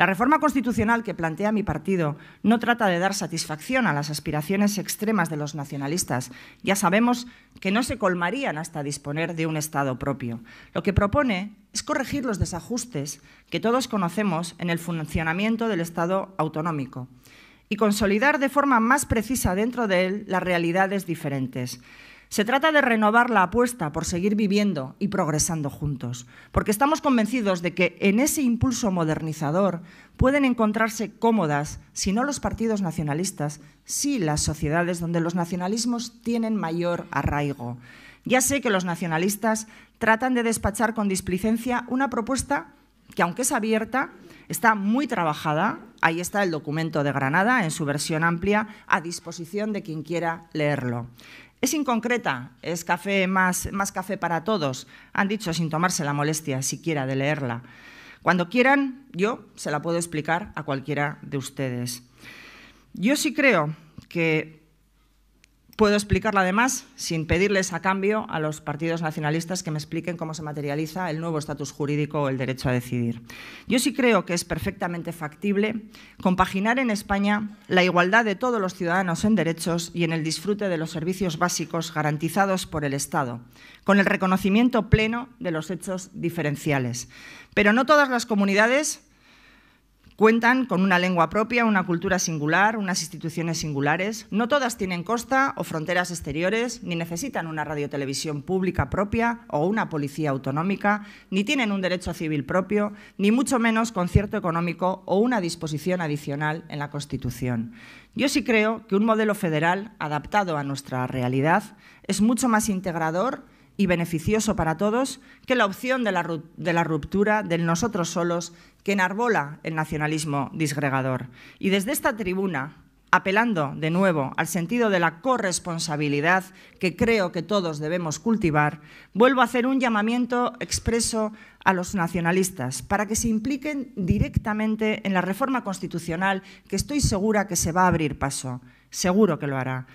La reforma constitucional que plantea mi partido no trata de dar satisfacción a las aspiraciones extremas de los nacionalistas. Ya sabemos que no se colmarían hasta disponer de un Estado propio. Lo que propone es corregir los desajustes que todos conocemos en el funcionamiento del Estado autonómico y consolidar de forma más precisa dentro de él las realidades diferentes. Se trata de renovar la apuesta por seguir viviendo y progresando juntos, porque estamos convencidos de que en ese impulso modernizador pueden encontrarse cómodas, si no los partidos nacionalistas, sí las sociedades donde los nacionalismos tienen mayor arraigo. Ya sé que los nacionalistas tratan de despachar con displicencia una propuesta que, aunque es abierta, está muy trabajada Ahí está el documento de Granada en su versión amplia a disposición de quien quiera leerlo. Es inconcreta, es café más, más café para todos, han dicho sin tomarse la molestia siquiera de leerla. Cuando quieran, yo se la puedo explicar a cualquiera de ustedes. Yo sí creo que Puedo explicarla además sin pedirles a cambio a los partidos nacionalistas que me expliquen cómo se materializa el nuevo estatus jurídico o el derecho a decidir. Yo sí creo que es perfectamente factible compaginar en España la igualdad de todos los ciudadanos en derechos y en el disfrute de los servicios básicos garantizados por el Estado, con el reconocimiento pleno de los hechos diferenciales. Pero no todas las comunidades Cuentan con una lengua propia, una cultura singular, unas instituciones singulares. No todas tienen costa o fronteras exteriores, ni necesitan una radiotelevisión pública propia o una policía autonómica, ni tienen un derecho civil propio, ni mucho menos concierto económico o una disposición adicional en la Constitución. Yo sí creo que un modelo federal adaptado a nuestra realidad es mucho más integrador y beneficioso para todos que la opción de la, ruptura del nosotros solos que enarbola el nacionalismo disgregador. Y desde esta tribuna, apelando de nuevo al sentido de la corresponsabilidad que creo que todos debemos cultivar, vuelvo a hacer un llamamiento expreso a los nacionalistas para que se impliquen directamente en la reforma constitucional que estoy segura que se va a abrir paso. Seguro que lo hará.